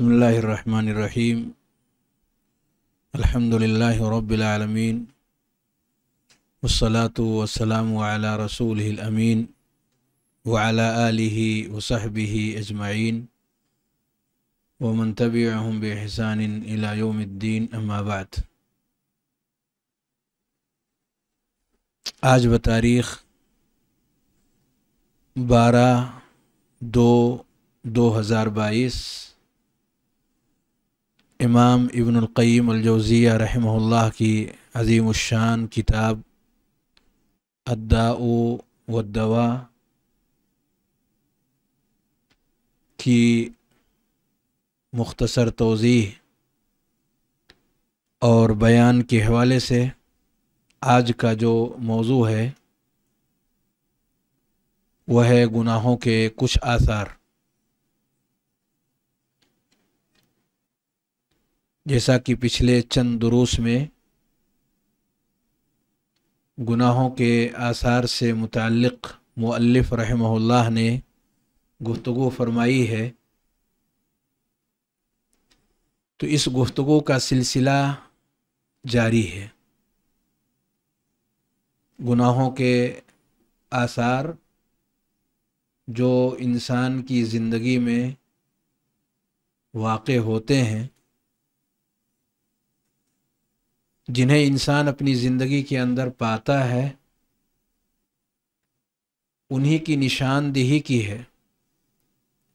بسم الله الرحمن الرحيم الحمد لله رب العالمين والصلاة والسلام على رسوله الأمين وعلى آله وصحبه أجمعين ومن تبعهم بإحسان إلى يوم الدين أما بعد آج بتاريخ بارا دو دو ہزار بائیس इमाम इबनकैम अलजौज़िया रहमल्ला की अजीम शान किताब अद्दा वदवा की मुख्तसर तोज़ी और बयान के हवाले से आज का जो मौजू है वह है गुनाहों के कुछ आसार जैसा कि पिछले चंद दुरुस में गुनाहों के आसार से मुतक़ मुअल्लिफ़ रहमल्ला ने गुफ्तु फरमाई है तो इस गुफ्तु का सिलसिला जारी है गुनाहों के आसार जो इंसान की ज़िंदगी में वाक़ होते हैं जिन्हें इंसान अपनी ज़िंदगी के अंदर पाता है उन्हीं की निशानदेही की है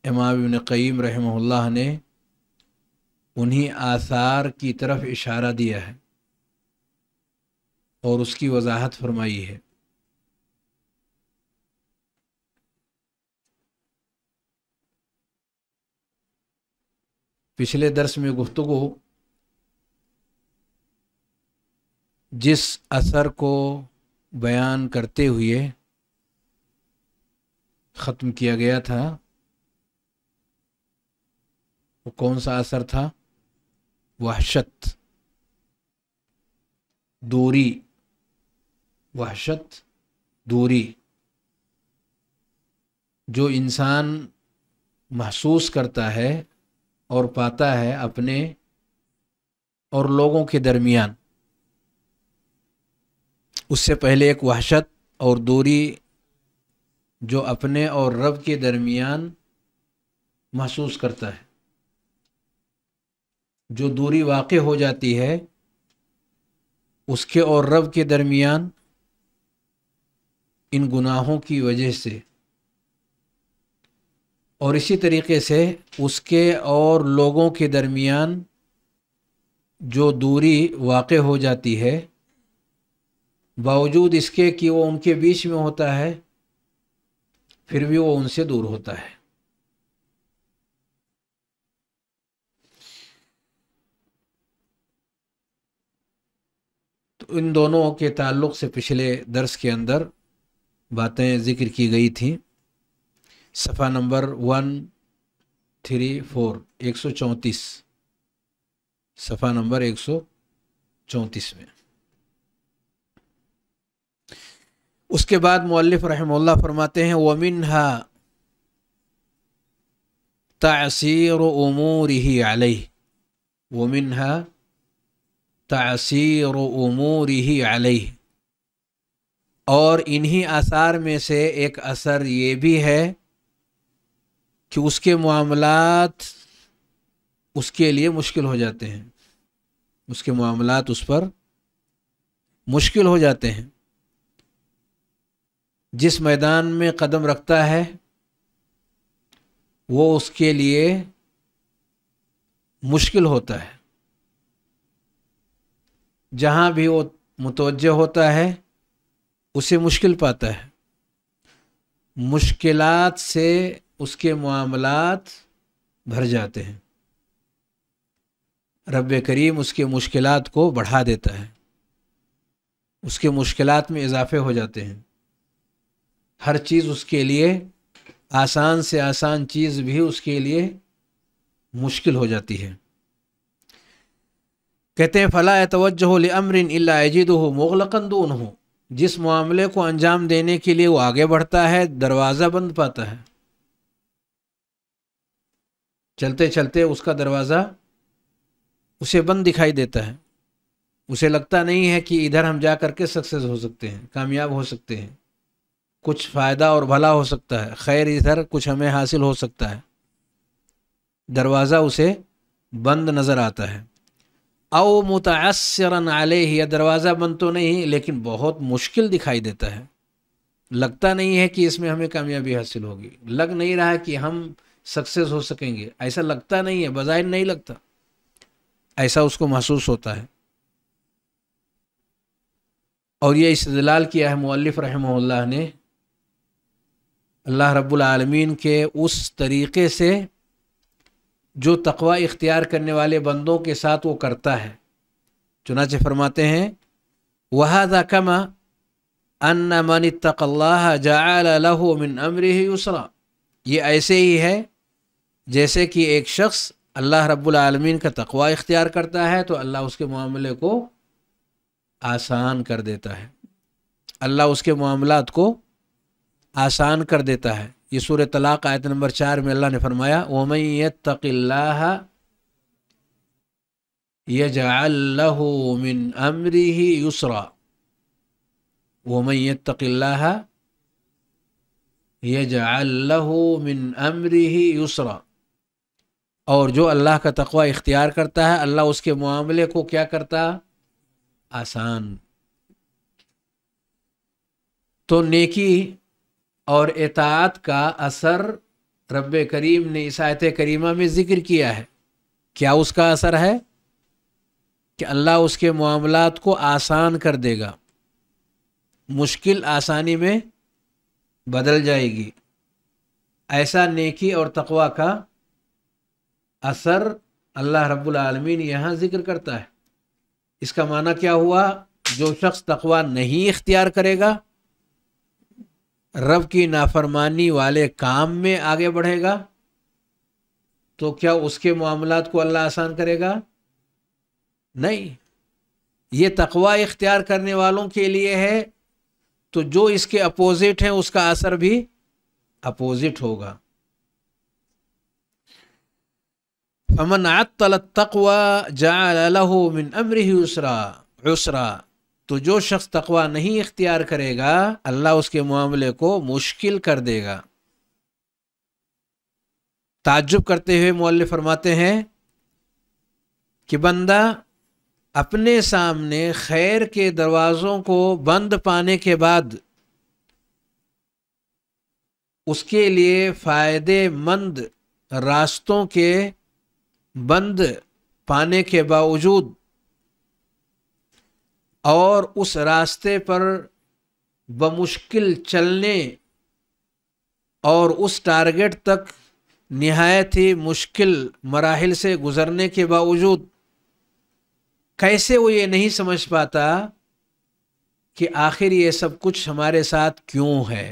इमाम इबन क़ीम रहमल्ला ने उन्हीं आसार की तरफ इशारा दिया है और उसकी वजाहत फरमाई है पिछले दर्स में गुफ्तु जिस असर को बयान करते हुए ख़त्म किया गया था वो कौन सा असर था वहशत दूरी वहशत दूरी जो इंसान महसूस करता है और पाता है अपने और लोगों के दरमियान उससे पहले एक वहशत और दूरी जो अपने और रब के दरमियान महसूस करता है जो दूरी वाक़ हो जाती है उसके और रब के दरमियान इन गुनाहों की वजह से और इसी तरीके से उसके और लोगों के दरमियान जो दूरी वाक़ हो जाती है बावजूद इसके कि वो उनके बीच में होता है फिर भी वो उनसे दूर होता है तो इन दोनों के ताल्लुक से पिछले दर्स के अंदर बातें जिक्र की गई थी सफ़ा नंबर वन थ्री फोर एक सौ चौंतीस सफ़ा नंबर एक सौ चौंतीस में उसके बाद मौलफ़ रहमल फरमाते हैं वमिन हा तासीर उमूर ही आलही वमिन हा तासीर उमूर ही आलही और इन्हीं आसार में से एक असर ये भी है कि उसके मामलात उसके लिए मुश्किल हो जाते हैं उसके मामलात उस पर मुश्किल हो जाते हैं जिस मैदान में कदम रखता है वो उसके लिए मुश्किल होता है जहाँ भी वो मुतवजह होता है उसे मुश्किल पाता है मुश्किलात से उसके मामलात भर जाते हैं रब करीम उसके मुश्किलात को बढ़ा देता है उसके मुश्किलात में इजाफे हो जाते हैं हर चीज़ उसके लिए आसान से आसान चीज़ भी उसके लिए मुश्किल हो जाती है कहते हैं फ़ला तोज्जो अमरिन अजिद हो मोगलकन कंदून हो जिस मामले को अंजाम देने के लिए वो आगे बढ़ता है दरवाज़ा बंद पाता है चलते चलते उसका दरवाज़ा उसे बंद दिखाई देता है उसे लगता नहीं है कि इधर हम जा करके सक्सेस हो सकते हैं कामयाब हो सकते हैं कुछ फ़ायदा और भला हो सकता है खैर इधर कुछ हमें हासिल हो सकता है दरवाज़ा उसे बंद नज़र आता है अव मुतासरन आले ही या दरवाज़ा बंद तो नहीं लेकिन बहुत मुश्किल दिखाई देता है लगता नहीं है कि इसमें हमें कामयाबी हासिल होगी लग नहीं रहा कि हम सक्सेस हो सकेंगे ऐसा लगता नहीं है बज़ाहिर नहीं लगता ऐसा उसको महसूस होता है और यह इस दलाल किया है मौलफ़ रहम ने अल्लाह रब्लमीन के उस तरीक़े से जो तकवा इख्तियार करने वाले बंदों के साथ वो करता है चुनाचे फरमाते हैं वहादा कमा अन मन तकल्ला जाहू मिन ये ऐसे ही है जैसे कि एक शख्स अल्लाह रब्लमीन का तकवा इख्तियार करता है तो अल्लाह उसके मामले को आसान कर देता है अल्लाह उसके मामला को आसान कर देता है ये सूर तलाक आयत नंबर चार में अल्लाह ने फरमाया ओमई तकिल्ला यजमिन अमरी ही युसरा ओमई तकिल्ला यजमिन अमरी ही युसरा और जो अल्लाह का तकवा इख्तियार करता है अल्लाह उसके मामले को क्या करता आसान तो नेकी और एतात का असर रब करीम ने इस करीमा में ज़िक्र किया है क्या उसका असर है कि अल्लाह उसके मामलात को आसान कर देगा मुश्किल आसानी में बदल जाएगी ऐसा नेकी और तकवा का असर अल्लाह रब्बुल रबालमीन यहाँ ज़िक्र करता है इसका माना क्या हुआ जो शख्स तकवा नहीं इख्तियार करेगा रब की नाफरमानी वाले काम में आगे बढ़ेगा तो क्या उसके मामला को अल्लाह आसान करेगा नहीं ये तकवा इख्तियार करने वालों के लिए है तो जो इसके अपोजिट हैं उसका असर भी अपोजिट होगा फमन अतल तकवा जा मिन अमर उसरा उसरा तो जो शख्स तकवा नहीं इख्तियार करेगा अल्लाह उसके मामले को मुश्किल कर देगा ताज्जुब करते हुए मौल फरमाते हैं कि बंदा अपने सामने खैर के दरवाज़ों को बंद पाने के बाद उसके लिए फ़ायदेमंद रास्तों के बंद पाने के बावजूद और उस रास्ते पर बमुश्किल चलने और उस टारगेट तक नहायत ही मुश्किल मराहल से गुज़रने के बावजूद कैसे वो ये नहीं समझ पाता कि आखिर ये सब कुछ हमारे साथ क्यों है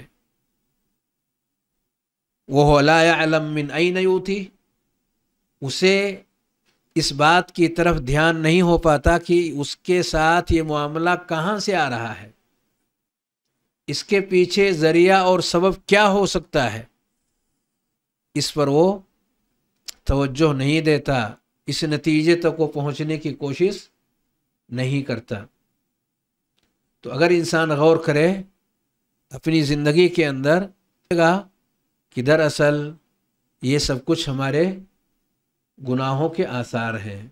वो लाया आई नहीं उसे इस बात की तरफ ध्यान नहीं हो पाता कि उसके साथ ये मामला कहाँ से आ रहा है इसके पीछे ज़रिया और सबब क्या हो सकता है इस पर वो तवज्जो नहीं देता इस नतीजे तक वो पहुँचने की कोशिश नहीं करता तो अगर इंसान गौर करे अपनी ज़िंदगी के अंदर कि दरअसल ये सब कुछ हमारे गुनाहों के आसार हैं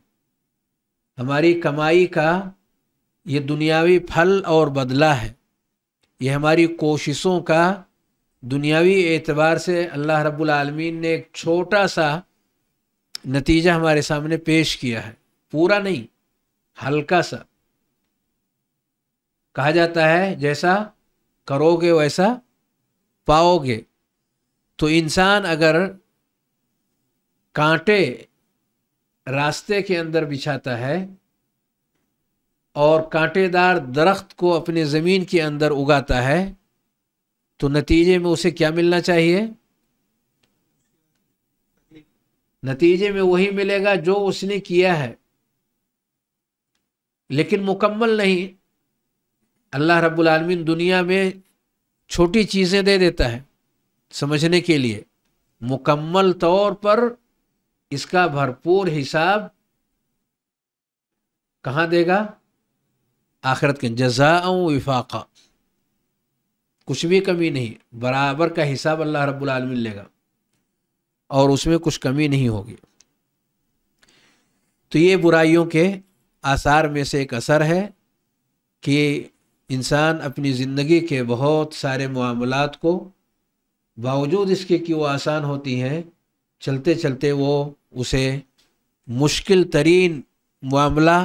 हमारी कमाई का ये दुनियावी फल और बदला है ये हमारी कोशिशों का दुनियावी एतबार से अल्लाह रब्बुल आलमीन ने एक छोटा सा नतीजा हमारे सामने पेश किया है पूरा नहीं हल्का सा कहा जाता है जैसा करोगे वैसा पाओगे तो इंसान अगर कांटे रास्ते के अंदर बिछाता है और कांटेदार दरख्त को अपने ज़मीन के अंदर उगाता है तो नतीजे में उसे क्या मिलना चाहिए नतीजे में वही मिलेगा जो उसने किया है लेकिन मुकम्मल नहीं अल्लाह रब्बुल रबालमीन दुनिया में छोटी चीज़ें दे देता है समझने के लिए मुकम्मल तौर पर इसका भरपूर हिसाब कहाँ देगा आखिरत के जजा विफाक़ा कुछ भी कमी नहीं बराबर का हिसाब अल्लाह रब्बुल लेगा और उसमें कुछ कमी नहीं होगी तो ये बुराइयों के आसार में से एक असर है कि इंसान अपनी ज़िंदगी के बहुत सारे मामलात को बावजूद इसके कि वो आसान होती हैं चलते चलते वो उसे मुश्किल तरीन मामला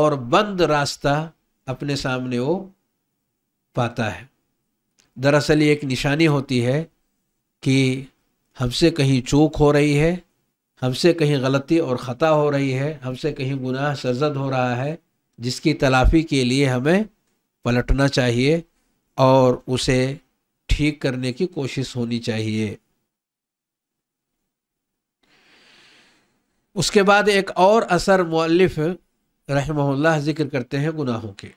और बंद रास्ता अपने सामने वो पाता है दरअसल ये एक निशानी होती है कि हमसे कहीं चूक हो रही है हमसे कहीं गलती और ख़ता हो रही है हमसे कहीं गुनाह सरजद हो रहा है जिसकी तलाफ़ी के लिए हमें पलटना चाहिए और उसे ठीक करने की कोशिश होनी चाहिए उसके बाद एक और असर मौलिफ़ रहमल्ला ज़िक्र करते हैं गुनाहों के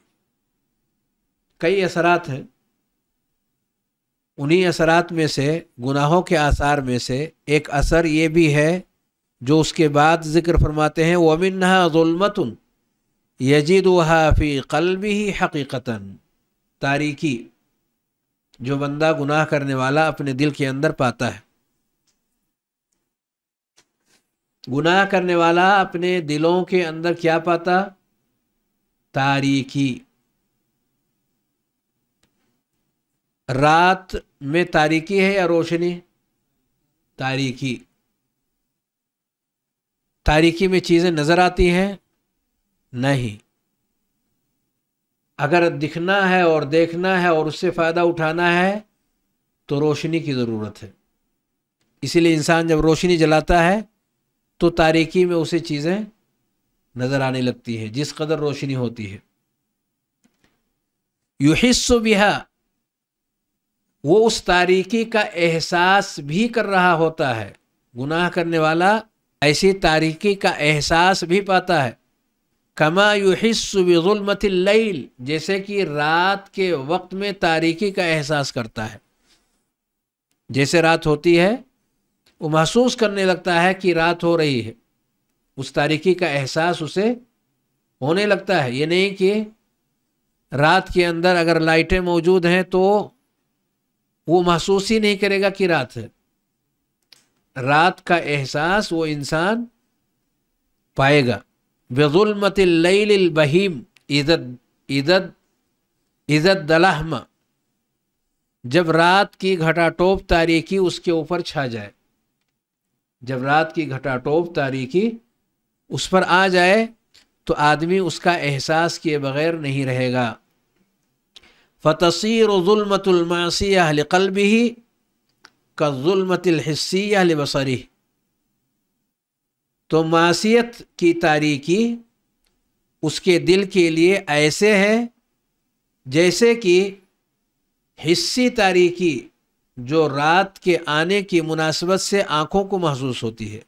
कई असरात हैं उन्हीं असरात में से गुनाहों के आसार में से एक असर ये भी है जो उसके बाद ज़िक्र फरमाते हैं वमिन ज़ुलमतन यजीद हाफ़ी कल्बी ही हकीकता तारीकी जो बंदा गुनाह करने वाला अपने दिल के अंदर पाता है गुनाह करने वाला अपने दिलों के अंदर क्या पाता तारीखी रात में तारीखी है या रोशनी तारीखी तारीखी में चीज़ें नज़र आती हैं नहीं अगर दिखना है और देखना है और उससे फ़ायदा उठाना है तो रोशनी की ज़रूरत है इसीलिए इंसान जब रोशनी जलाता है तो तारीकी में उसे चीज़ें नज़र आने लगती है जिस कदर रोशनी होती है युहिस्सु बिहा वो उस तारीकी का एहसास भी कर रहा होता है गुनाह करने वाला ऐसी तारीकी का एहसास भी पाता है कमा बिजुलमतिल जैसे कि रात के वक्त में तारीकी का एहसास करता है जैसे रात होती है वो महसूस करने लगता है कि रात हो रही है उस तारीखी का एहसास उसे होने लगता है ये नहीं कि रात के अंदर अगर लाइटें मौजूद हैं तो वो महसूस ही नहीं करेगा कि रात है रात का एहसास वो इंसान पाएगा बेजुलमत बहीम इज़त इज़त इज़त दलहमा जब रात की घटाटोप तारीखी उसके ऊपर छा जाए जब रात की घटाटोप तारीखी उस पर आ जाए तो आदमी उसका एहसास किए बगैर नहीं रहेगा फ़तसीर ज़ुलमतमासिया लकल्ब ही का अहल बसरी तो मासीत की तारीखी उसके दिल के लिए ऐसे है जैसे कि हिस्सी तारीखी जो रात के आने की मुनासिबत से आंखों को महसूस होती है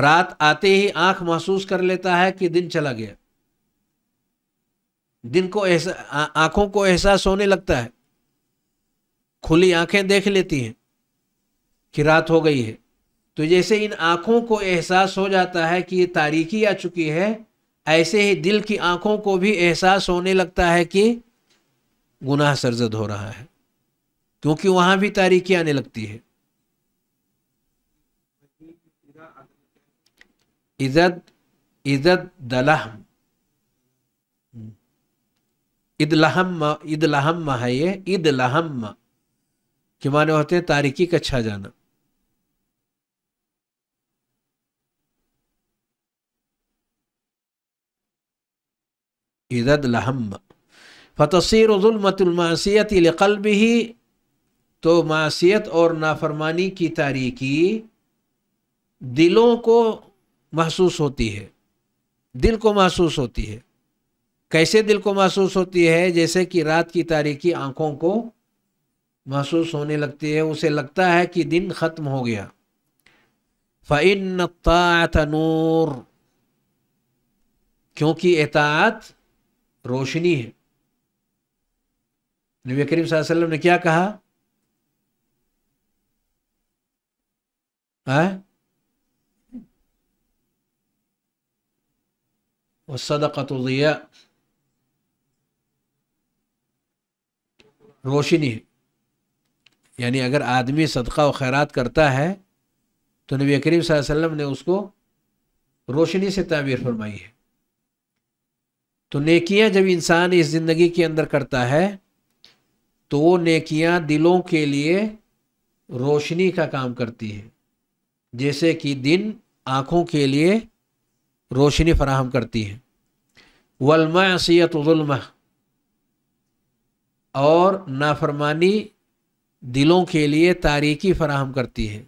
रात आते ही आंख महसूस कर लेता है कि दिन चला गया दिन को आंखों को एहसास होने लगता है खुली आंखें देख लेती हैं कि रात हो गई है तो जैसे इन आंखों को एहसास हो जाता है कि ये तारीखी आ चुकी है ऐसे ही दिल की आंखों को भी एहसास होने लगता है कि गुनाह सरजद हो रहा है क्योंकि वहां भी तारीखी आने लगती है इजत इजत दलहम इदलहम इदलहम है ये लहम के माने होते हैं तारीखी का छा जाना इज्जत लहम्मा फ़तसर ज़ुलमतुलमासीत लकल्ब ही तो मासीत और नाफरमानी की तारीकी दिलों को महसूस होती है दिल को महसूस होती है कैसे दिल को महसूस होती है जैसे कि रात की तारीकी आँखों को महसूस होने लगती है उसे लगता है कि दिन ख़त्म हो गया तात नूर क्योंकि एतात रोशनी है नबी करीम वसल्लम ने क्या कहा है? हाँ? रोशनी है यानी अगर आदमी सदका व खैरात करता है तो नबी करीम वसल्लम ने उसको रोशनी से ताबीर फरमाई है तो नेकियां जब इंसान इस ज़िंदगी के अंदर करता है तो वो नेकियां दिलों के लिए रोशनी का काम करती है जैसे कि दिन आँखों के लिए रोशनी फराहम करती है वलमासीतुलम और नाफरमानी दिलों के लिए तारीकी फराहम करती है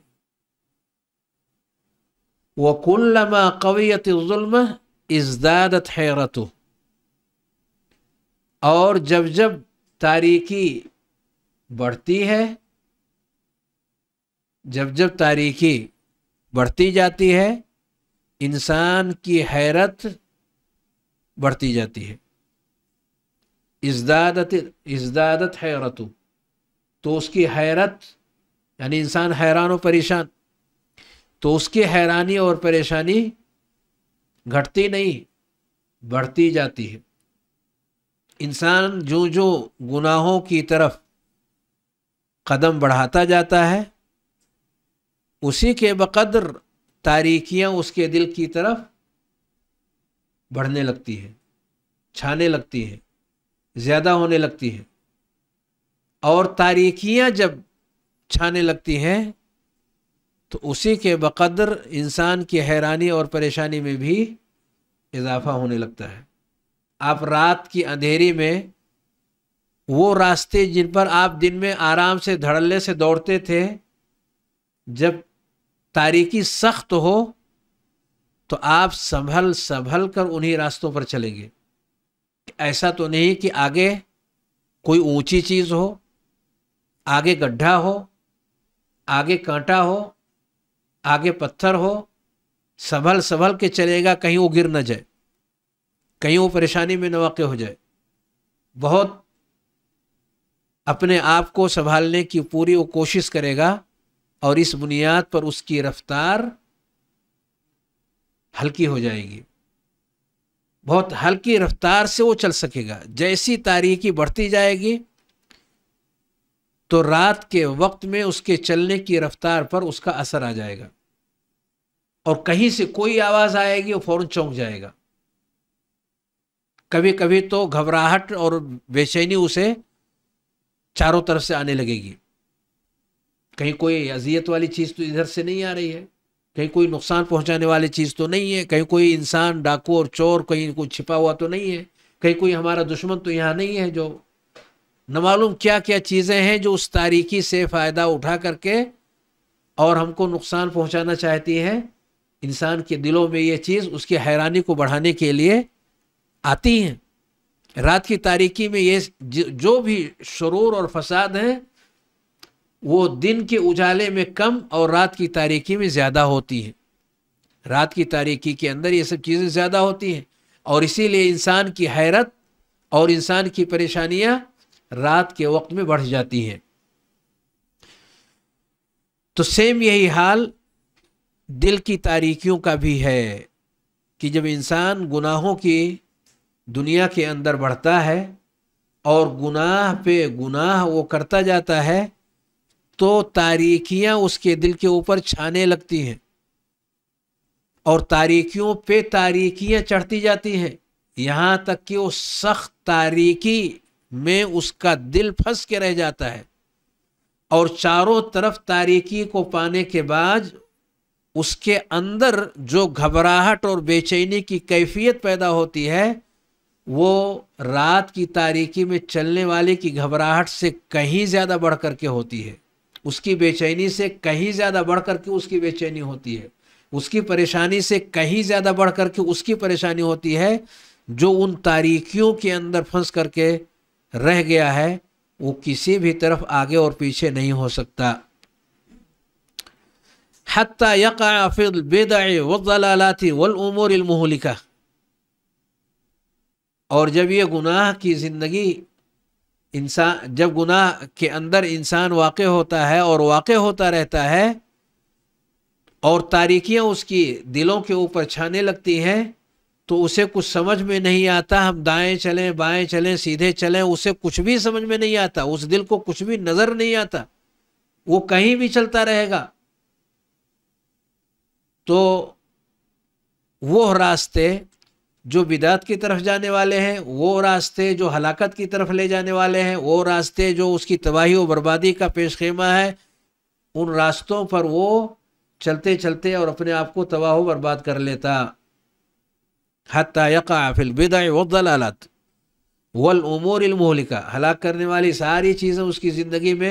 वकुल्लमा कवियत जुल्म इजदादत हैरत और जब जब तारीकी बढ़ती है जब जब तारीखी बढ़ती जाती है इंसान की हैरत बढ़ती जाती है इजदादत इजदादत हैरतु तो उसकी हैरत यानी इंसान हैरान और परेशान तो उसकी हैरानी और परेशानी घटती नहीं बढ़ती जाती है इंसान जो जो गुनाहों की तरफ कदम बढ़ाता जाता है उसी के बकदर तारीखियाँ उसके दिल की तरफ बढ़ने लगती हैं छाने लगती हैं ज़्यादा होने लगती हैं और तारीखियाँ जब छाने लगती हैं तो उसी के बकदर इंसान की हैरानी और परेशानी में भी इजाफा होने लगता है आप रात की अंधेरी में वो रास्ते जिन पर आप दिन में आराम से धड़ल्ले से दौड़ते थे जब तारीकी सख्त हो तो आप संभल संभल कर उन्हीं रास्तों पर चलेंगे ऐसा तो नहीं कि आगे कोई ऊंची चीज हो आगे गड्ढा हो आगे कांटा हो आगे पत्थर हो संभल संभल के चलेगा कहीं वो गिर न जाए कहीं वो परेशानी में न हो जाए बहुत अपने आप को संभालने की पूरी वो कोशिश करेगा और इस बुनियाद पर उसकी रफ्तार हल्की हो जाएगी बहुत हल्की रफ्तार से वो चल सकेगा जैसी तारीखी बढ़ती जाएगी तो रात के वक्त में उसके चलने की रफ्तार पर उसका असर आ जाएगा और कहीं से कोई आवाज़ आएगी वो फौरन चौंक जाएगा कभी कभी तो घबराहट और बेचैनी उसे चारों तरफ से आने लगेगी कहीं कोई अजियत वाली चीज़ तो इधर से नहीं आ रही है कहीं कोई नुकसान पहुंचाने वाली चीज़ तो नहीं है कहीं कोई इंसान डाकू और चोर कहीं कोई छिपा हुआ तो नहीं है कहीं कोई हमारा दुश्मन तो यहाँ नहीं है जो न मालूम क्या क्या चीज़ें हैं जो उस तारीखी से फ़ायदा उठा करके और हमको नुकसान पहुँचाना चाहती हैं इंसान के दिलों में ये चीज़ उसकी हैरानी को बढ़ाने के लिए आती हैं रात की तारीकी में ये जो भी शरूर और फसाद हैं वो दिन के उजाले में कम और रात की तारीकी में ज़्यादा होती है रात की तारीकी के अंदर ये सब चीज़ें ज़्यादा होती हैं और इसीलिए इंसान की हैरत और इंसान की परेशानियाँ रात के वक्त में बढ़ जाती हैं तो सेम यही हाल दिल की तारीकियों का भी है कि जब इंसान गुनाहों की दुनिया के अंदर बढ़ता है और गुनाह पे गुनाह वो करता जाता है तो तारीखियां उसके दिल के ऊपर छाने लगती हैं और तारीखियों पे तारीखियां चढ़ती जाती हैं यहाँ तक कि वो सख्त तारीखी में उसका दिल फंस के रह जाता है और चारों तरफ तारीखी को पाने के बाद उसके अंदर जो घबराहट और बेचैनी की कैफियत पैदा होती है वो रात की तारीकी में चलने वाले की घबराहट से कहीं ज़्यादा बढ़ कर के होती है उसकी बेचैनी से कहीं ज़्यादा बढ़ कर के उसकी बेचैनी होती है उसकी परेशानी से कहीं ज़्यादा बढ़ कर के उसकी परेशानी होती है जो उन तारीखियों के अंदर फंस करके रह गया है वो किसी भी तरफ आगे और पीछे नहीं हो सकता हती बेदाय वलाती वल उमोर मुहलिका और जब ये गुनाह की ज़िंदगी इंसान जब गुनाह के अंदर इंसान वाक़ होता है और वाक़ होता रहता है और तारीखियाँ उसकी दिलों के ऊपर छाने लगती हैं तो उसे कुछ समझ में नहीं आता हम दाएं चलें बाएं चलें सीधे चलें उसे कुछ भी समझ में नहीं आता उस दिल को कुछ भी नज़र नहीं आता वो कहीं भी चलता रहेगा तो वो रास्ते जो बिदात की तरफ जाने वाले हैं वो रास्ते जो हलाकत की तरफ ले जाने वाले हैं वो रास्ते जो उसकी तबाही व बर्बादी का पेश खेमा है उन रास्तों पर वो चलते चलते और अपने आप को तबाह बर्बाद कर लेता हती यकाफिल बिदाई व दलालत वल हलाक करने वाली सारी चीज़ें उसकी ज़िंदगी में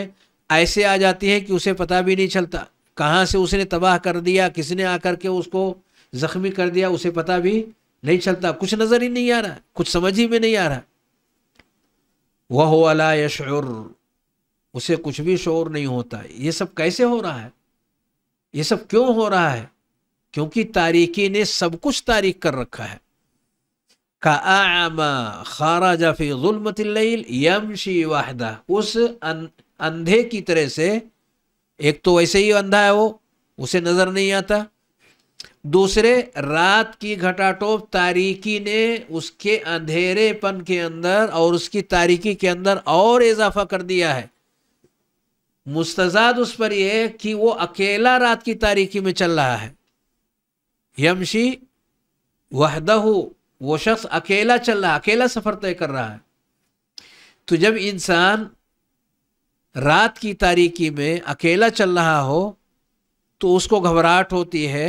ऐसे आ जाती हैं कि उसे पता भी नहीं चलता कहाँ से उसने तबाह कर दिया किसने आकर के उसको ज़ख्मी कर दिया उसे पता भी नहीं चलता कुछ नज़र ही नहीं आ रहा कुछ समझ ही में नहीं आ रहा वह हो अला यशर उसे कुछ भी शोर नहीं होता ये सब कैसे हो रहा है ये सब क्यों हो रहा है क्योंकि तारीखी ने सब कुछ तारीख कर रखा है आमा खारा जाफी जुलमतिल यमशी वाहदा उस अं-, अंधे की तरह से एक तो वैसे ही अंधा है वो उसे नज़र नहीं आता दूसरे रात की घटाटोप तारीकी ने उसके अंधेरेपन के अंदर और उसकी तारीकी के अंदर और इजाफा कर दिया है मुस्तजाद उस पर यह कि वो अकेला रात की तारीकी में चल रहा है यमशी वहदह वो शख्स अकेला चल रहा है अकेला सफ़र तय कर रहा है तो जब इंसान रात की तारीकी में अकेला चल रहा हो तो उसको घबराहट होती है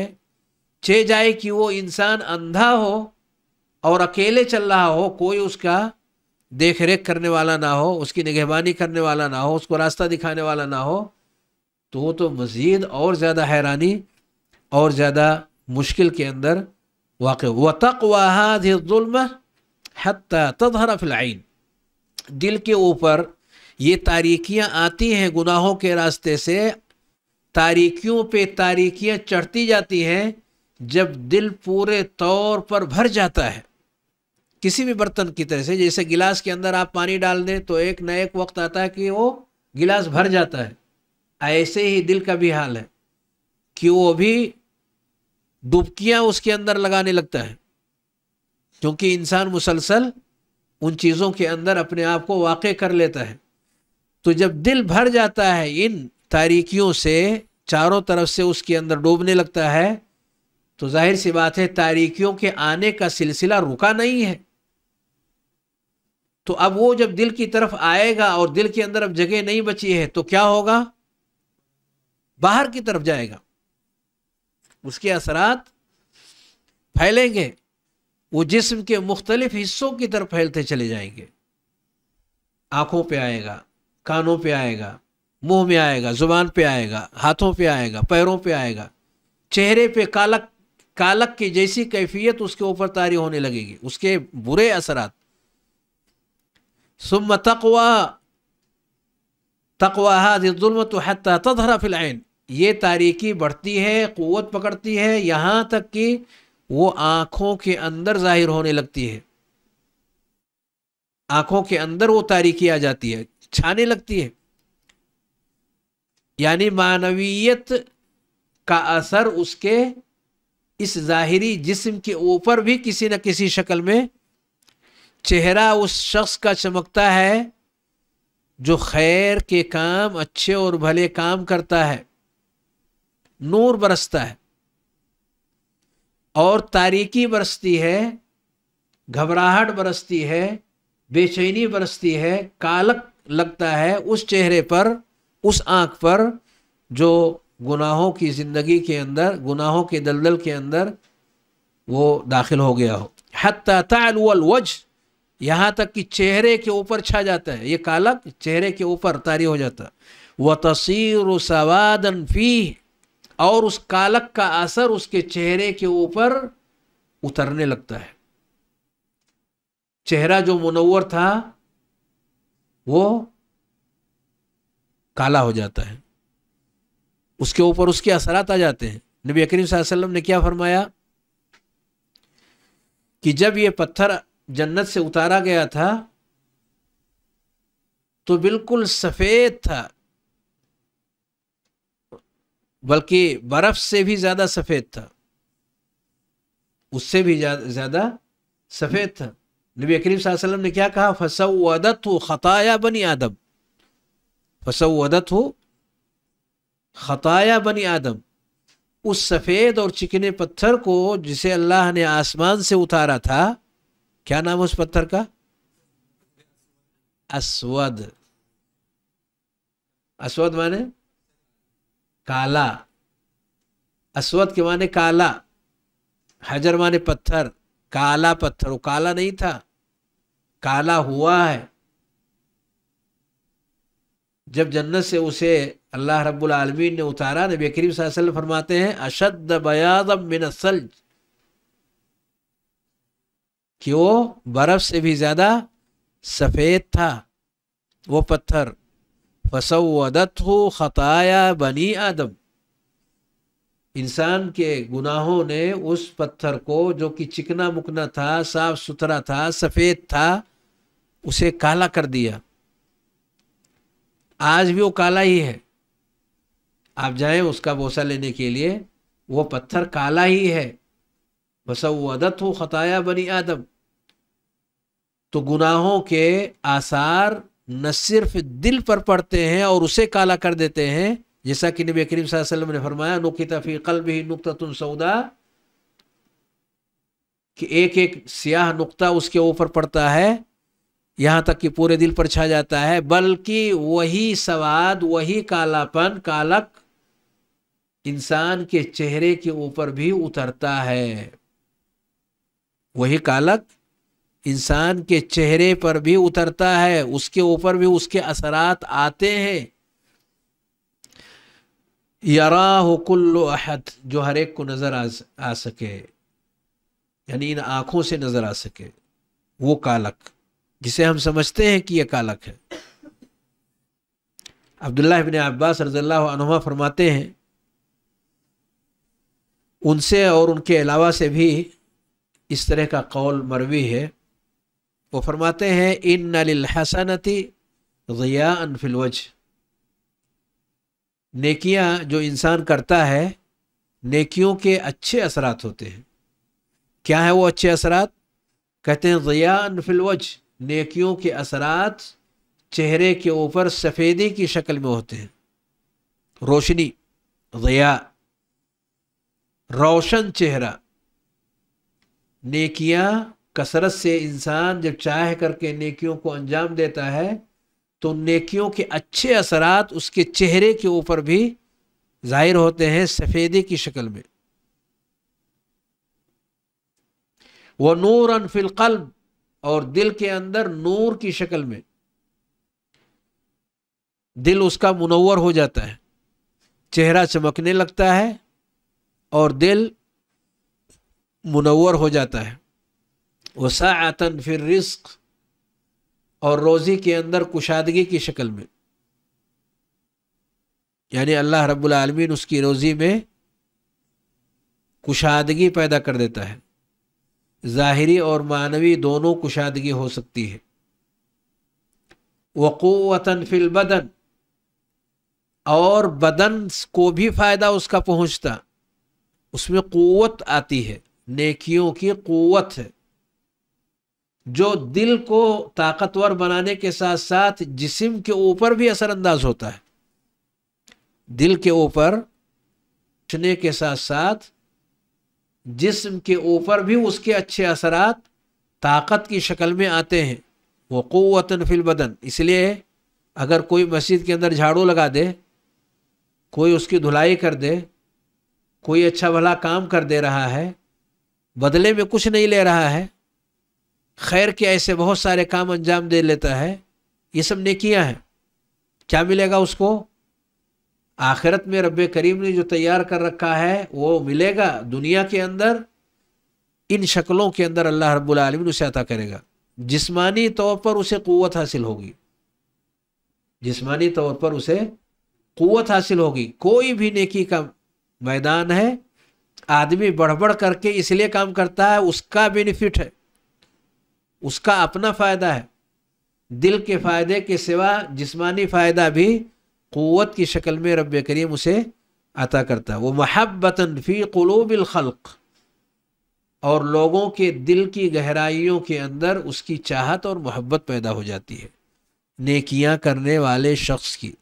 चे जाए कि वो इंसान अंधा हो और अकेले चल रहा हो कोई उसका देख रेख करने वाला ना हो उसकी निगहबानी करने वाला ना हो उसको रास्ता दिखाने वाला ना हो तो वो तो मज़ीद और ज़्यादा हैरानी और ज़्यादा मुश्किल के अंदर वाक़ व तक हती तदहर दिल के ऊपर ये तारीखियाँ आती हैं गुनाहों के रास्ते से तारीखियों पे तारीखियाँ चढ़ती जाती हैं जब दिल पूरे तौर पर भर जाता है किसी भी बर्तन की तरह से जैसे गिलास के अंदर आप पानी डाल दें तो एक न एक वक्त आता है कि वो गिलास भर जाता है ऐसे ही दिल का भी हाल है कि वो भी डुबकियां उसके अंदर लगाने लगता है क्योंकि इंसान मुसलसल उन चीज़ों के अंदर अपने आप को वाक़ कर लेता है तो जब दिल भर जाता है इन तारीकियों से चारों तरफ से उसके अंदर डूबने लगता है तो जाहिर सी बात है तारीखियों के आने का सिलसिला रुका नहीं है तो अब वो जब दिल की तरफ आएगा और दिल के अंदर अब जगह नहीं बची है तो क्या होगा बाहर की तरफ जाएगा उसके असरात फैलेंगे वो जिस्म के मुख्तलिफ हिस्सों की तरफ फैलते चले जाएंगे आंखों पे आएगा कानों पे आएगा मुंह में आएगा जुबान पे आएगा हाथों पे आएगा पैरों पे आएगा चेहरे पे कालक कालक की जैसी कैफियत उसके ऊपर तारी होने लगेगी उसके बुरे असरात सुम तकवा तकवा तो तदहरा फिलइन ये तारीकी बढ़ती है क़वत पकड़ती है यहाँ तक कि वो आँखों के अंदर ज़ाहिर होने लगती है आँखों के अंदर वो तारीकी आ जाती है छाने लगती है यानी मानवीयत का असर उसके इस ज़ाहरी जिस्म के ऊपर भी किसी न किसी शक्ल में चेहरा उस शख्स का चमकता है जो खैर के काम अच्छे और भले काम करता है नूर बरसता है और तारीकी बरसती है घबराहट बरसती है बेचैनी बरसती है कालक लगता है उस चेहरे पर उस आंख पर जो गुनाहों की ज़िंदगी के अंदर गुनाहों के दलदल के अंदर वो दाखिल हो गया हो हती यहाँ तक कि चेहरे के ऊपर छा जाता है ये कालक चेहरे के ऊपर तारी हो जाता है वह तस्वीर सवादन फी और उस कालक का असर उसके चेहरे के ऊपर उतरने लगता है चेहरा जो मुनवर था वो काला हो जाता है उसके ऊपर उसके असरात आ जाते हैं नबी करीम वसल्लम ने क्या फरमाया कि जब ये पत्थर जन्नत से उतारा गया था तो बिल्कुल सफ़ेद था बल्कि बर्फ़ से भी ज़्यादा सफ़ेद था उससे भी ज़्यादा सफ़ेद था नबी अकरीम वसल्लम ने क्या कहा अदत हो ख़ताया बनी आदम अदत हो खताया बनी आदम उस सफ़ेद और चिकने पत्थर को जिसे अल्लाह ने आसमान से उतारा था क्या नाम उस पत्थर का अस्वद अस्वद माने काला असवद के माने काला हजर माने पत्थर काला पत्थर वो काला नहीं था काला हुआ है जब जन्नत से उसे अल्लाह रब्लमीन ने उतारा नबी करीम वसल्लम फरमाते हैं अशद बयादम मिन सल्ज कि वो बर्फ से भी ज़्यादा सफ़ेद था वो पत्थर फसवदत हो ख़ताया बनी आदम इंसान के गुनाहों ने उस पत्थर को जो कि चिकना मुकना था साफ सुथरा था सफ़ेद था उसे काला कर दिया आज भी वो काला ही है आप जाएं उसका बोसा लेने के लिए वो पत्थर काला ही है वसवदत हो खताया बनी आदम तो गुनाहों के आसार न सिर्फ दिल पर पड़ते हैं और उसे काला कर देते हैं जैसा कि नबी करीम वसल्लम ने फरमाया नुकता फ़ी कल्ब ही नुकता सौदा कि एक एक सियाह नुकता उसके ऊपर पड़ता है यहाँ तक कि पूरे दिल पर छा जाता है बल्कि वही सवाद वही कालापन कालक इंसान के चेहरे के ऊपर भी उतरता है वही कालक इंसान के चेहरे पर भी उतरता है उसके ऊपर भी उसके असरात आते हैं यरा कुल्लो अहद जो हर एक को नज़र आ, आ सके यानी इन आंखों से नज़र आ सके वो कालक जिसे हम समझते हैं कि यह कालक है अब्दुल्ला इबन अब्बास रज़ल्ला फरमाते हैं उनसे और उनके अलावा से भी इस तरह का कौल मरवी है वो फरमाते हैं इन नलहसनती गया अनफिलवज नेकियां जो इंसान करता है नेकियों के अच्छे असरात होते हैं क्या है वो अच्छे असरात कहते हैं गया अनफिलवज नेकियों के असरात चेहरे के ऊपर सफ़ेदी की शक्ल में होते हैं रोशनी गया रोशन चेहरा नेकियां कसरत से इंसान जब चाह करके नेकियों को अंजाम देता है तो नेकियों के अच्छे असरात उसके चेहरे के ऊपर भी जाहिर होते हैं सफ़ेदे की शक्ल में वह नूर अनफिल कल्ब और दिल के अंदर नूर की शक्ल में दिल उसका मुनवर हो जाता है चेहरा चमकने लगता है और दिल मुनवर हो जाता है वसातन फिर रिस्क और रोज़ी के अंदर कुशादगी की शक्ल में यानी अल्लाह रब्बुल रबालमीन उसकी रोज़ी में कुशादगी पैदा कर देता है ज़ाहरी और मानवी दोनों कुशादगी हो सकती है वक़वता फिल बदन और बदन को भी फ़ायदा उसका पहुँचता उसमें क़वत आती है नेकियों की क़वत है जो दिल को ताकतवर बनाने के साथ साथ जिस्म के ऊपर भी असरअंदाज होता है दिल के ऊपर उठने के साथ साथ जिस्म के ऊपर भी उसके अच्छे असरात ताकत की शक्ल में आते हैं वो क़वतन फिल बदन इसलिए अगर कोई मस्जिद के अंदर झाड़ू लगा दे कोई उसकी धुलाई कर दे कोई अच्छा भला काम कर दे रहा है बदले में कुछ नहीं ले रहा है खैर के ऐसे बहुत सारे काम अंजाम दे लेता है ये सब नेकियां हैं क्या मिलेगा उसको आखिरत में रब करीम ने जो तैयार कर रखा है वो मिलेगा दुनिया के अंदर इन शक्लों के अंदर अल्लाह रब्लम उसे अता करेगा जिस्मानी तौर पर उसे क़वत हासिल होगी जिस्मानी तौर पर उसे क़वत हासिल होगी कोई भी नेकी का मैदान है आदमी बढ़ बढ़ करके इसलिए काम करता है उसका बेनिफिट है उसका अपना फ़ायदा है दिल के फ़ायदे के सिवा जिस्मानी फ़ायदा भी क़वत की शक्ल में रब करीम उसे अता करता है वो महब्बतन फ़ी क़लूबिलख़ल्क़ और लोगों के दिल की गहराइयों के अंदर उसकी चाहत और मोहब्बत पैदा हो जाती है नेकियां करने वाले शख्स की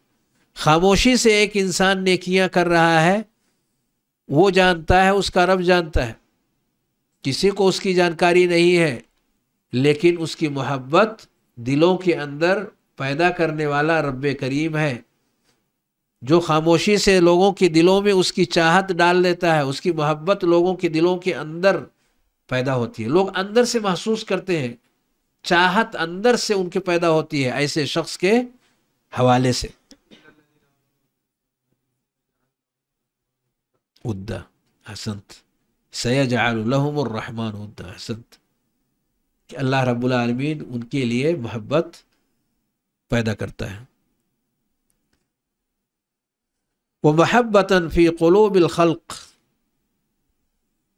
खामोशी से एक इंसान नेकियां कर रहा है वो जानता है उसका रब जानता है किसी को उसकी जानकारी नहीं है लेकिन उसकी मोहब्बत दिलों के अंदर पैदा करने वाला रब करीम है जो खामोशी से लोगों के दिलों में उसकी चाहत डाल देता है उसकी मोहब्बत लोगों के दिलों के अंदर पैदा होती है लोग अंदर से महसूस करते हैं चाहत अंदर से उनके पैदा होती है ऐसे शख्स के हवाले से ودا أحسنت सयाजाल रहमान हसनत कि अल्लाह रब्बुलमीन उनके लिए मोहब्बत पैदा करता है वह महब्बत फ़ी क़लोबिलख़ल्क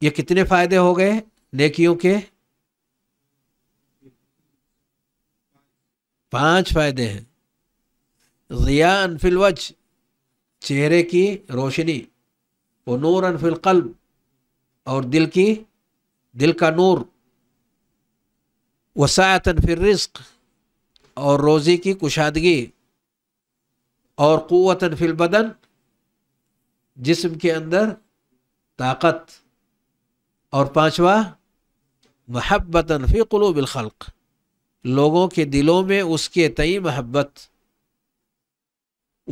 ये कितने फ़ायदे हो गए नेकियों के पांच फ़ायदे हैं ज़ियान फिलवज चेहरे की रोशनी ونورا في القلب أو دلك إيه؟ دلك نور وسعة في الرزق أو روزيك كشادقي إيه؟ أو قوة في البدن جسم كي أندر طاقة أو پانچوا محبة في قلوب الخلق لوگوں کے دلوں میں اس کے تئیں محبت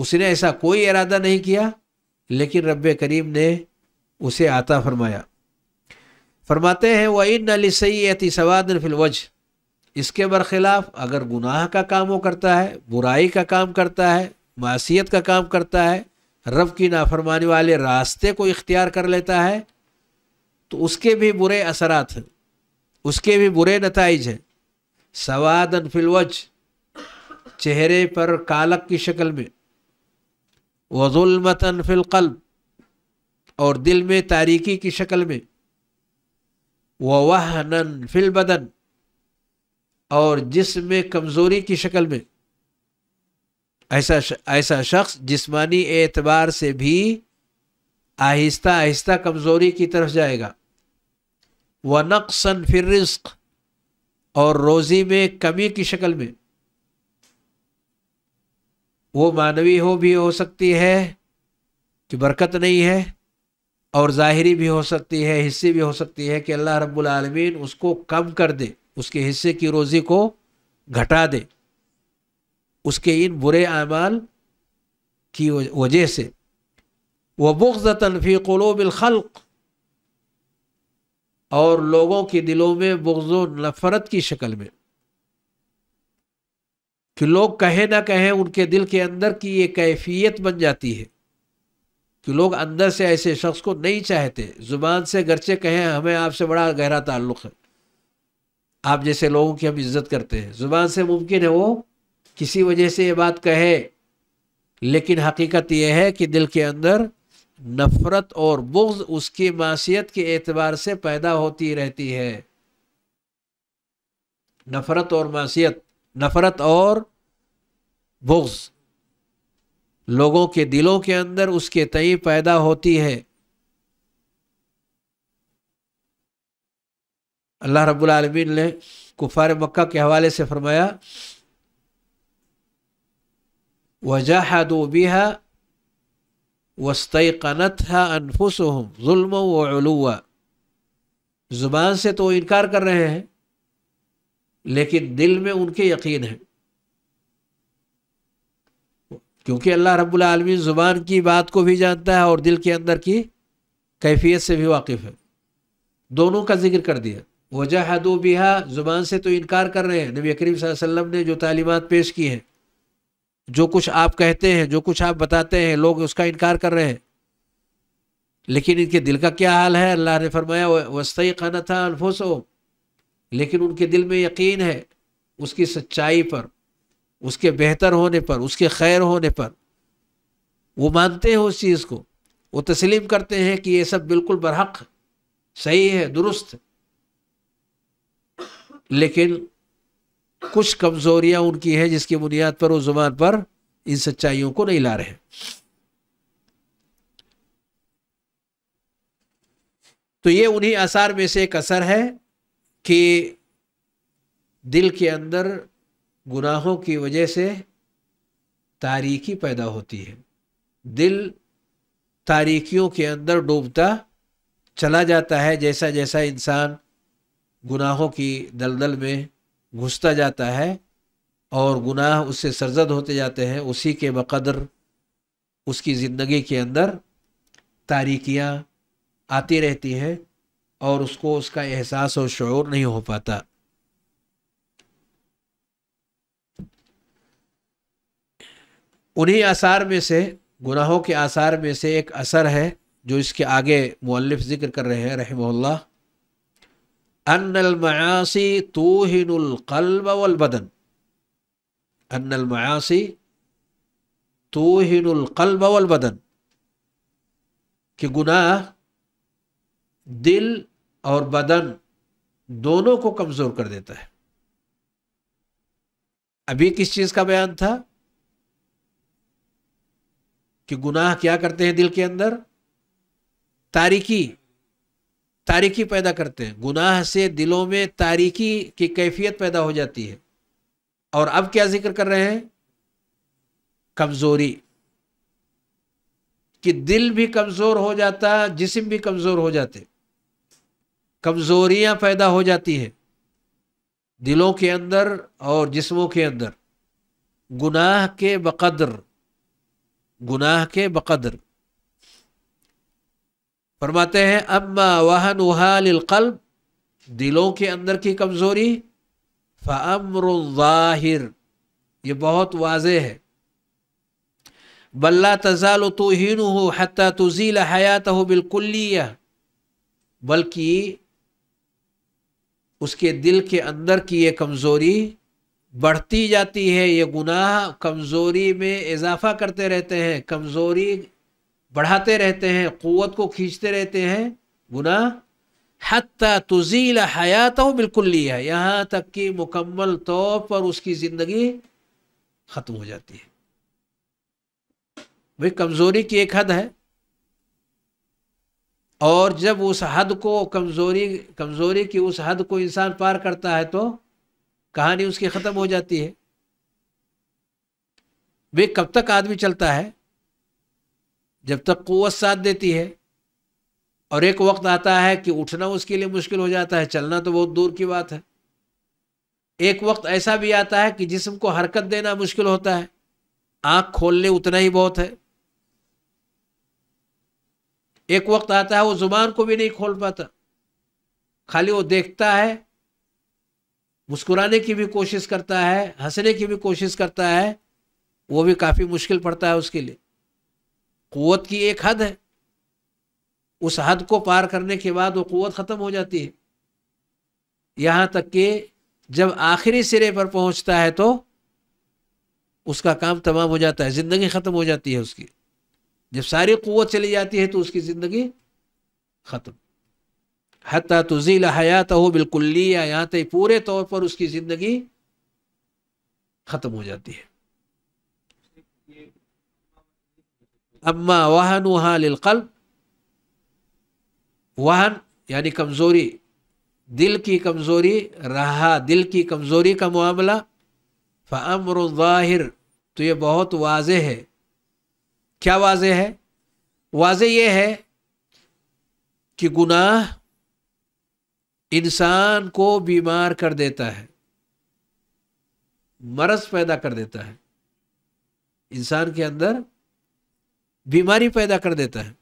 اس نے ایسا کوئی ارادہ نہیں کیا लेकिन रब करीम ने उसे आता फरमाया फरमाते हैं व इन नलिसैती सवादन फिलवज इसके बरखिलाफ़ अगर गुनाह का काम वो करता है बुराई का काम करता है मासीत का काम करता है रब की नाफरमानी वाले रास्ते को इख्तियार कर लेता है तो उसके भी बुरे असरात हैं उसके भी बुरे नतज हैं सवादन फिलवज चेहरे पर कालक की शक्ल में वजुलमतन फिलक़ल और दिल में तारीकी की शक्ल में वहनन फिल बदन और जिसम में कमज़ोरी की शक्ल में ऐसा श, ऐसा शख्स जिस्मानी एतबार से भी आहिस्ता आहिस्ता कमज़ोरी की तरफ जाएगा व नक्सन फिर रिस्क और रोज़ी में कमी की शक्ल में वो मानवी हो भी हो सकती है कि बरकत नहीं है और ज़ाहरी भी हो सकती है हिस्से भी हो सकती है कि अल्लाह रब्बुल आलमीन उसको कम कर दे उसके हिस्से की रोज़ी को घटा दे उसके इन बुरे अमाल की वजह से वह बुग्जतन फ़ी क़लोबिलख़ल्क़ और लोगों के दिलों में बुग्ज़ नफ़रत की शक्ल में कि लोग कहे ना कहे उनके दिल के अंदर की ये कैफियत बन जाती है कि लोग अंदर से ऐसे शख्स को नहीं चाहते ज़ुबान से गरचे कहें हमें आपसे बड़ा गहरा ताल्लुक़ है आप जैसे लोगों की हम इज्जत करते हैं ज़ुबान से मुमकिन है वो किसी वजह से ये बात कहे लेकिन हकीकत यह है कि दिल के अंदर नफ़रत और बुग्ज उसकी मासीत के एतबार से पैदा होती रहती है नफ़रत और मासीत नफरत और बोग्स लोगों के दिलों के अंदर उसके तई पैदा होती है अल्लाह रब्बुल रबालमीन ने कुफार मक्का के हवाले से फरमाया वजाहदो बिहा वस्तनत है अनफुस व ज़ुबान से तो इनकार कर रहे हैं लेकिन दिल में उनके यकीन है क्योंकि अल्लाह रब्बुल आलमीन ज़ुबान की बात को भी जानता है और दिल के अंदर की कैफियत से भी वाकिफ़ है दोनों का जिक्र कर दिया वजह दो बिहा ज़ुबान से तो इनकार कर रहे हैं नबी करीम वसल्लम ने जो तालीमत पेश की हैं जो कुछ आप कहते हैं जो कुछ आप बताते हैं लोग उसका इनकार कर रहे हैं लेकिन इनके दिल का क्या हाल है अल्लाह ने फरमाया वस्तई खाना था अनफोसो लेकिन उनके दिल में यकीन है उसकी सच्चाई पर उसके बेहतर होने पर उसके खैर होने पर वो मानते हैं उस चीज़ को वो तस्लीम करते हैं कि ये सब बिल्कुल बरहक सही है दुरुस्त लेकिन कुछ कमज़ोरियाँ उनकी हैं जिसकी बुनियाद पर वो ज़ुबान पर इन सच्चाइयों को नहीं ला रहे हैं तो ये उन्हीं आसार में से एक असर है कि दिल के अंदर गुनाहों की वजह से तारीकी पैदा होती है दिल तारीकियों के अंदर डूबता चला जाता है जैसा जैसा इंसान गुनाहों की दलदल में घुसता जाता है और गुनाह उससे सरजद होते जाते हैं उसी के बकदर उसकी ज़िंदगी के अंदर तारीकियाँ आती रहती हैं और उसको उसका एहसास और शोर नहीं हो पाता उन्हीं आसार में से गुनाहों के आसार में से एक असर है जो इसके आगे मुल्फ ज़िक्र कर रहे हैं रहमल्ला अनलमयासी तोहिनकल्ब वलबदन अनलमयासी तोहिनकल्ब वलबदन कि गुनाह दिल और बदन दोनों को कमज़ोर कर देता है अभी किस चीज़ का बयान था कि गुनाह क्या करते हैं दिल के अंदर तारीकी तारीकी पैदा करते हैं गुनाह से दिलों में तारीकी की कैफियत पैदा हो जाती है और अब क्या जिक्र कर रहे हैं कमज़ोरी कि दिल भी कमज़ोर हो जाता जिसम भी कमज़ोर हो जाते कमजोरियां पैदा हो जाती है दिलों के अंदर और जिस्मों के अंदर गुनाह के बकदर गुनाह के बकदर फरमाते हैं अम्मा वाहन वहाल दिलों के अंदर की कमजोरी फ़मर ज़ाहिर ये बहुत वाज है बल्ला तजाल हीन हो तो तुजील हयात हो बिल्कुल बल्कि उसके दिल के अंदर की ये कमज़ोरी बढ़ती जाती है ये गुनाह कमज़ोरी में इजाफा करते रहते हैं कमज़ोरी बढ़ाते रहते हैं क़वत को खींचते रहते हैं गुनाह हती तुजील हयात हो बिल्कुल ली है यहाँ तक कि मुकम्मल तौर पर उसकी ज़िंदगी ख़त्म हो जाती है भाई कमज़ोरी की एक हद है और जब उस हद को कमज़ोरी कमज़ोरी की उस हद को इंसान पार करता है तो कहानी उसकी ख़त्म हो जाती है वे कब तक आदमी चलता है जब तक क़वत साथ देती है और एक वक्त आता है कि उठना उसके लिए मुश्किल हो जाता है चलना तो बहुत दूर की बात है एक वक्त ऐसा भी आता है कि जिसम को हरकत देना मुश्किल होता है आँख खोलने उतना ही बहुत है एक वक्त आता है वो जुबान को भी नहीं खोल पाता खाली वो देखता है मुस्कुराने की भी कोशिश करता है हंसने की भी कोशिश करता है वो भी काफ़ी मुश्किल पड़ता है उसके लिए क़वत की एक हद है उस हद को पार करने के बाद वो क़वत ख़त्म हो जाती है यहाँ तक कि जब आखिरी सिरे पर पहुँचता है तो उसका काम तमाम हो जाता है ज़िंदगी ख़त्म हो जाती है उसकी जब सारी क़वत चली जाती है तो उसकी ज़िंदगी ख़त्म हती तुजील हयात हो बिल्कुल्ली यहाँ तक पूरे तौर पर उसकी ज़िंदगी ख़त्म हो जाती है अम्मा वाहन वहाँ लिलकल्ब वाहन यानी कमज़ोरी दिल की कमज़ोरी रहा दिल की कमज़ोरी का मामला फ़मर ज़ाहिर तो ये बहुत वाज है क्या वाज है वाज ये है कि गुनाह इंसान को बीमार कर देता है मरज पैदा कर देता है इंसान के अंदर बीमारी पैदा कर देता है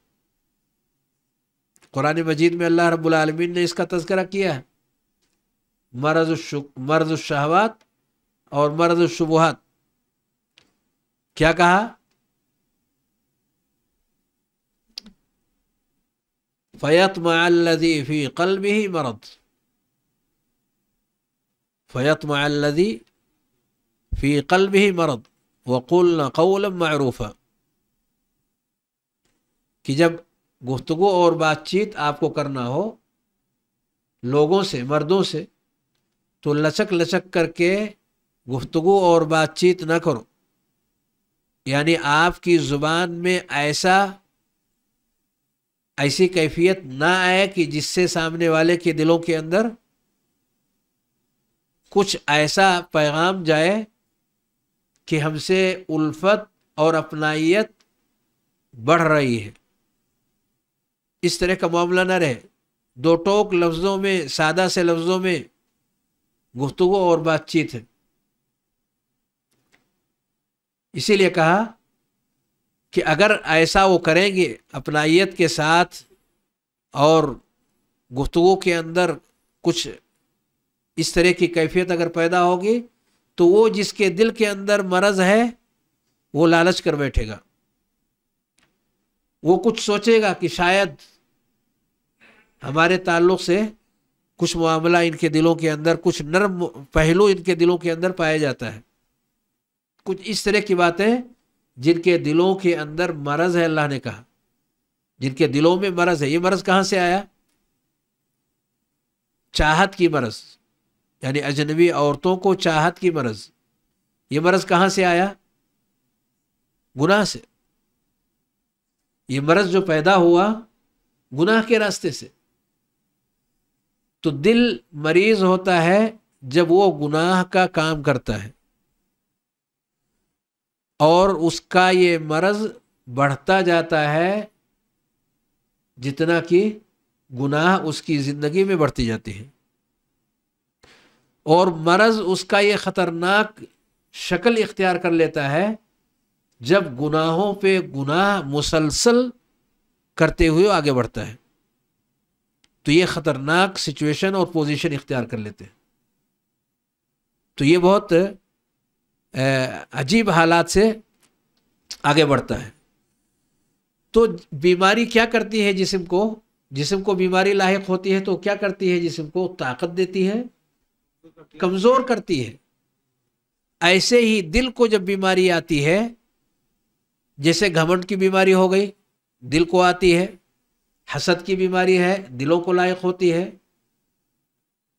कुरान मजीद में अल्लाह रब्बुल रबालमीन ने इसका तस्करा किया है मरज मरज शहवात और मरज शुबहत क्या कहा فيطمع الذي في قلبه مرض فيطمع الذي في قلبه مرض وقلنا قولا معروفا कि जब गुफ्तगु और बातचीत आपको करना हो लोगों से मर्दों से तो लचक लचक करके गुफ्तगु और बातचीत ना करो यानी आपकी ज़ुबान में ऐसा ऐसी कैफियत ना आए कि जिससे सामने वाले के दिलों के अंदर कुछ ऐसा पैगाम जाए कि हमसे उल्फत और अपनाइत बढ़ रही है इस तरह का मामला ना रहे दो टोक लफ्ज़ों में सादा से लफ्ज़ों में गुफ्तु और बातचीत है इसीलिए कहा कि अगर ऐसा वो करेंगे अपनाइत के साथ और गुफ्तु के अंदर कुछ इस तरह की कैफियत अगर पैदा होगी तो वो जिसके दिल के अंदर मरज है वो लालच कर बैठेगा वो कुछ सोचेगा कि शायद हमारे ताल्लुक से कुछ मामला इनके दिलों के अंदर कुछ नर्म पहलू इनके दिलों के अंदर पाया जाता है कुछ इस तरह की बातें जिनके दिलों के अंदर मरज है अल्लाह ने कहा जिनके दिलों में मरज है ये मरज कहाँ से आया चाहत की मरज यानी अजनबी औरतों को चाहत की मरज ये मरज कहाँ से आया गुनाह से ये मरज जो पैदा हुआ गुनाह के रास्ते से तो दिल मरीज होता है जब वो गुनाह का काम करता है और उसका ये मर्ज बढ़ता जाता है जितना कि गुनाह उसकी ज़िंदगी में बढ़ती जाती है और मर्ज उसका ये ख़तरनाक शक्ल इख्तियार कर लेता है जब गुनाहों पे गुनाह मुसलसल करते हुए आगे बढ़ता है तो ये ख़तरनाक सिचुएशन और पोजीशन इख्तियार कर लेते हैं तो ये बहुत अजीब हालात से आगे बढ़ता है तो बीमारी क्या करती है जिसम को जिसम को बीमारी लाक होती है तो क्या करती है जिसम को ताकत देती है कमज़ोर करती है ऐसे ही दिल को जब बीमारी आती है जैसे घमंड की बीमारी हो गई दिल को आती है हसद की बीमारी है दिलों को लायक होती है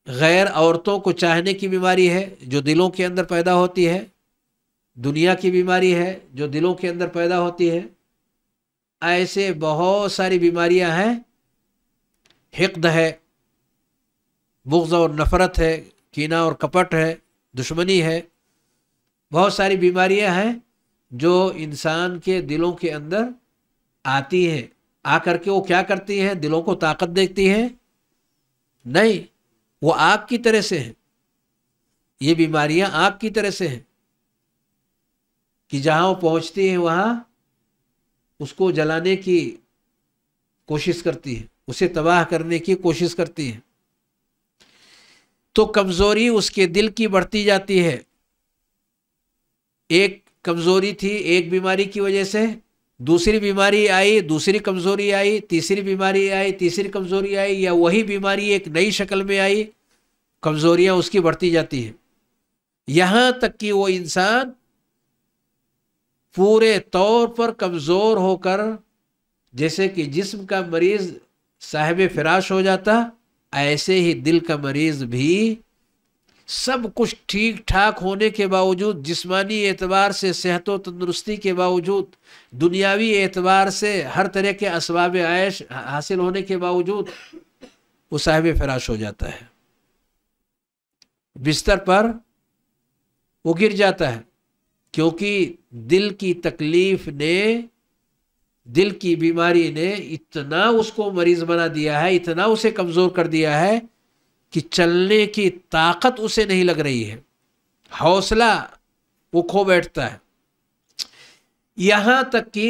गैर औरतों को चाहने की बीमारी है जो दिलों के अंदर पैदा होती है दुनिया की बीमारी है जो दिलों के अंदर पैदा होती है ऐसे बहुत सारी बीमारियां हैं हिकद है बुग्ज़ और नफ़रत है कीना और कपट है दुश्मनी है बहुत सारी बीमारियां हैं जो इंसान के दिलों के अंदर आती हैं आ करके वो क्या करती हैं दिलों को ताकत देती हैं नहीं वो आग की तरह से हैं ये बीमारियां आग की तरह से हैं कि जहां वो पहुंचती है वहां उसको जलाने की कोशिश करती है उसे तबाह करने की कोशिश करती है तो कमज़ोरी उसके दिल की बढ़ती जाती है एक कमज़ोरी थी एक बीमारी की वजह से दूसरी बीमारी आई दूसरी कमज़ोरी आई तीसरी बीमारी आई तीसरी कमज़ोरी आई या वही बीमारी एक नई शक्ल में आई कमजोरियां उसकी बढ़ती जाती है यहां तक कि वो इंसान पूरे तौर पर कमज़ोर होकर जैसे कि जिस्म का मरीज़ साहब फिराश हो जाता ऐसे ही दिल का मरीज़ भी सब कुछ ठीक ठाक होने के बावजूद जिस्मानी एतबार से सेहत व तंदरुस्ती के बावजूद दुनियावी एतबार से हर तरह के असबाब आयश हासिल होने के बावजूद वो साहब फराश हो जाता है बिस्तर पर वो गिर जाता है क्योंकि दिल की तकलीफ ने दिल की बीमारी ने इतना उसको मरीज बना दिया है इतना उसे कमज़ोर कर दिया है कि चलने की ताकत उसे नहीं लग रही है हौसला वो खो बैठता है यहाँ तक कि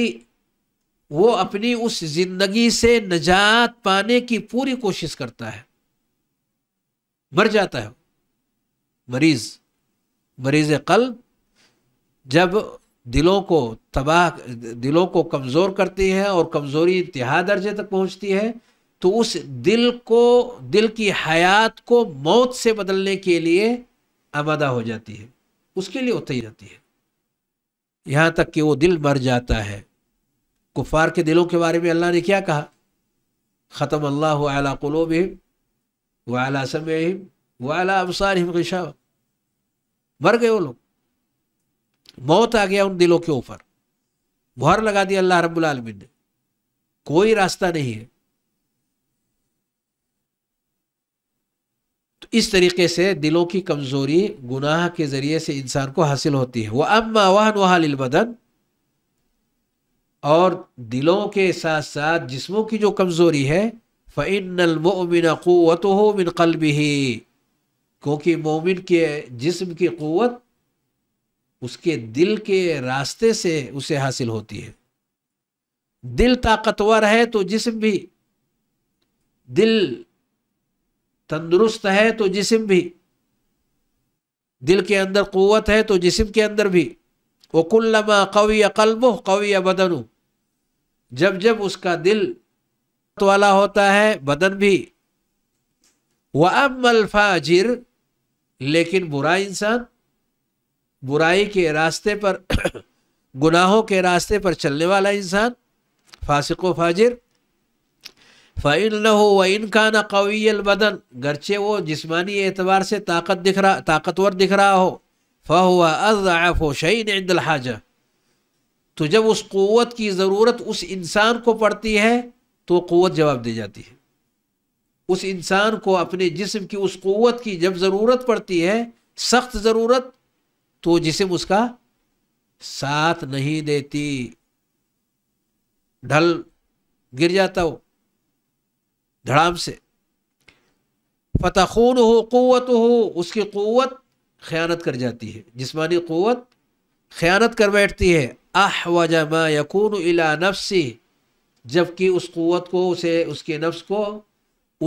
वो अपनी उस जिंदगी से नजात पाने की पूरी कोशिश करता है मर जाता है मरीज मरीज कल्ब जब दिलों को तबाह दिलों को कमज़ोर करती है और कमज़ोरी इंतहा दर्जे तक पहुंचती है तो उस दिल को दिल की हयात को मौत से बदलने के लिए आमादा हो जाती है उसके लिए उतरी जाती है यहाँ तक कि वो दिल मर जाता है कुफार के दिलों के बारे में अल्लाह ने क्या कहा ख़त्म अल्लाह आला क़ुलूब वाला समय वाला अबसार हिम मर गए वो लोग मौत आ गया उन दिलों के ऊपर मुहर लगा दिया अल्लाह रब्बुल आलमीन ने कोई रास्ता नहीं है तो इस तरीके से दिलों की कमजोरी गुनाह के जरिए से इंसान को हासिल होती है वह अम्मा वाहन वाहल बदन और दिलों के साथ साथ जिस्मों की जो कमजोरी है फ़िन क़वत हो मिन कल्ब ही क्योंकि मोमिन के जिस्म की क़वत उसके दिल के रास्ते से उसे हासिल होती है दिल ताकतवर है तो जिसम भी दिल तंदुरुस्त है तो जिसम भी दिल के अंदर क़वत है तो जिसम के अंदर भी वो या कवी कल्ब या बदनु जब जब उसका दिल वाला होता है बदन भी वह अमल फाजिर लेकिन बुरा इंसान बुराई के रास्ते पर गुनाहों के रास्ते पर चलने वाला इंसान फासिक फाजिर फ़ैन न हो व इनका ना कवी बदन गरचे वो जिसमानी एतबार से ताकत दिख रहा ताकतवर दिख रहा हो फ़हुआ हो शहीन इंदलहाजा तो जब उस क़वत की ज़रूरत उस इंसान को पड़ती है तो क़वत जवाब दे जाती है उस इंसान को अपने जिस्म की उस क़वत की जब ज़रूरत पड़ती है सख्त ज़रूरत तो जिसे उसका साथ नहीं देती ढल गिर जाता हो धड़ाम से ख़ून हो क़वत हो उसकी क़वत ख़यानत कर जाती है जिसमानी क़वत ख़यानत कर बैठती है आह माँ यकून इला नफ्सी जबकि उस क़वत को उसे उसके नफ्स को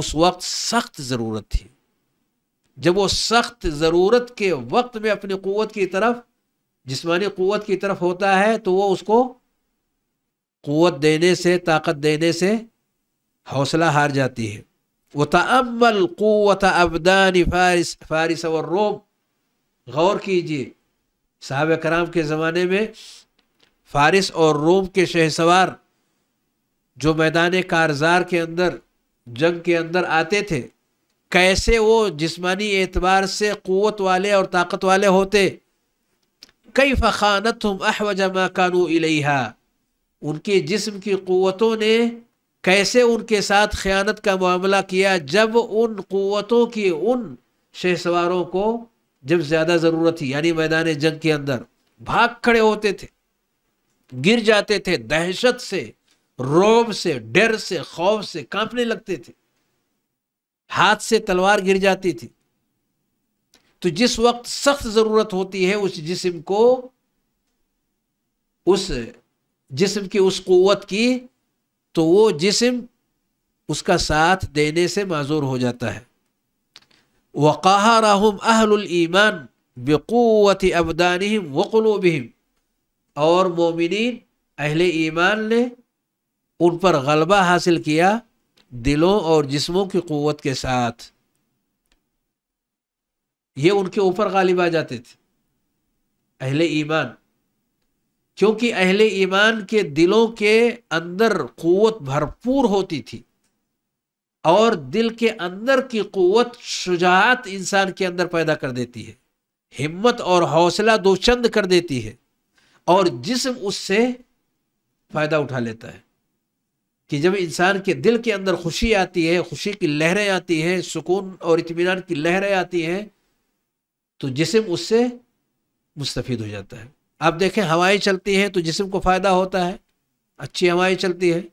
उस वक्त सख्त ज़रूरत थी जब वो सख्त ज़रूरत के वक्त में अपनी क़वत की तरफ जिसमानी क़वत की तरफ होता है तो वो उसको क़वत देने से ताकत देने से हौसला हार जाती है वो तमल क़वत अबदान फारिस फारिस और रोम गौर कीजिए साहब कराम के ज़माने में फारिस और रोम के शहसवार जो मैदान कारजार के अंदर जंग के अंदर आते थे कैसे वो जिस्मानी एतबार से क़वत वाले और ताकत वाले होते कई फ़ानत हम अहवजमा कानू इलेहा उनके जिस्म की क़वतों ने कैसे उनके साथ ख़यानत का मामला किया जब उन क़वतों की उन शहसवारों को जब ज़्यादा ज़रूरत थी यानी मैदान जंग के अंदर भाग खड़े होते थे गिर जाते थे दहशत से रोब से डर से खौफ से कांपने लगते थे हाथ से तलवार गिर जाती थी तो जिस वक्त सख्त जरूरत होती है उस जिस्म को उस जिस्म की उस क़वत की तो वो जिस्म उसका साथ देने से माजूर हो जाता है वक़ाहा राहम अहलईमान बक़वत अबदानहम वक़लूबहम और मोमिन अहल ईमान ने उन पर गलबा हासिल किया दिलों और जिस्मों की क़वत के साथ ये उनके ऊपर गालिब आ जाते थे अहले ईमान क्योंकि अहले ईमान के दिलों के अंदर क़वत भरपूर होती थी और दिल के अंदर की क़वत शुजात इंसान के अंदर पैदा कर देती है हिम्मत और हौसला दो चंद कर देती है और जिस्म उससे फ़ायदा उठा लेता है कि जब इंसान के दिल के अंदर खुशी आती है खुशी की लहरें आती हैं सुकून और इतमान की लहरें आती हैं तो जिसम उससे मुस्तफ़ हो जाता है आप देखें हवाएं चलती हैं तो जिसम को फ़ायदा होता है अच्छी हवाएं चलती हैं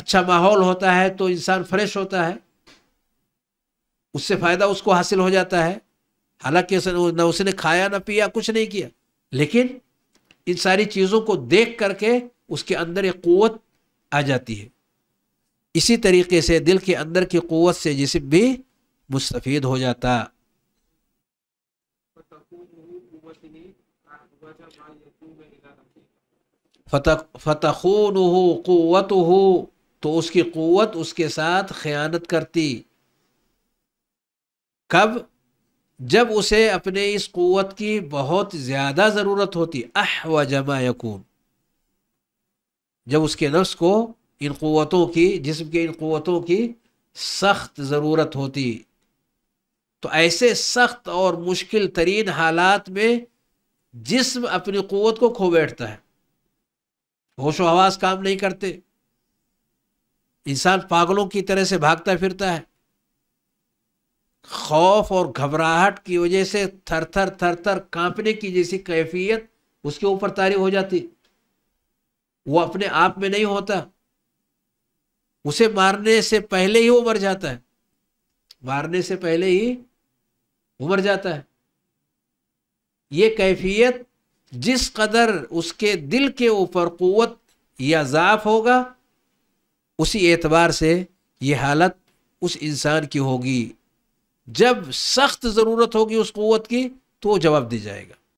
अच्छा माहौल होता है तो इंसान फ्रेश होता है उससे फ़ायदा उसको हासिल हो जाता है हालांकि ना उसने खाया ना पिया कुछ नहीं किया लेकिन इन सारी चीज़ों को देख करके उसके अंदर एक क़वत आ जाती है इसी तरीके से दिल के अंदर की क़वत से जिसम भी मुस्तफ़ हो जाता फ़तखून हो क़वत हो तो उसकी क़वत उसके साथ ख़यानत करती कब जब उसे अपने इस क़वत की बहुत ज़्यादा ज़रूरत होती अह व जमा यकून जब उसके नफ्स को इन क़वतों की जिसम के इन क़वतों की सख्त ज़रूरत होती तो ऐसे सख्त और मुश्किल तरीन हालात में जिसम अपनी क़वत को खो बैठता है होश हवास काम नहीं करते इंसान पागलों की तरह से भागता फिरता है खौफ और घबराहट की वजह से थर थर थर थर कांपने की जैसी कैफियत उसके ऊपर तारी हो जाती वो अपने आप में नहीं होता उसे मारने से पहले ही वो मर जाता है मारने से पहले ही वो मर जाता है ये कैफियत जिस कदर उसके दिल के ऊपर क़वत या ज़ाफ़ होगा उसी एतबार से ये हालत उस इंसान की होगी जब सख्त ज़रूरत होगी उस क़वत की तो वो जवाब दे जाएगा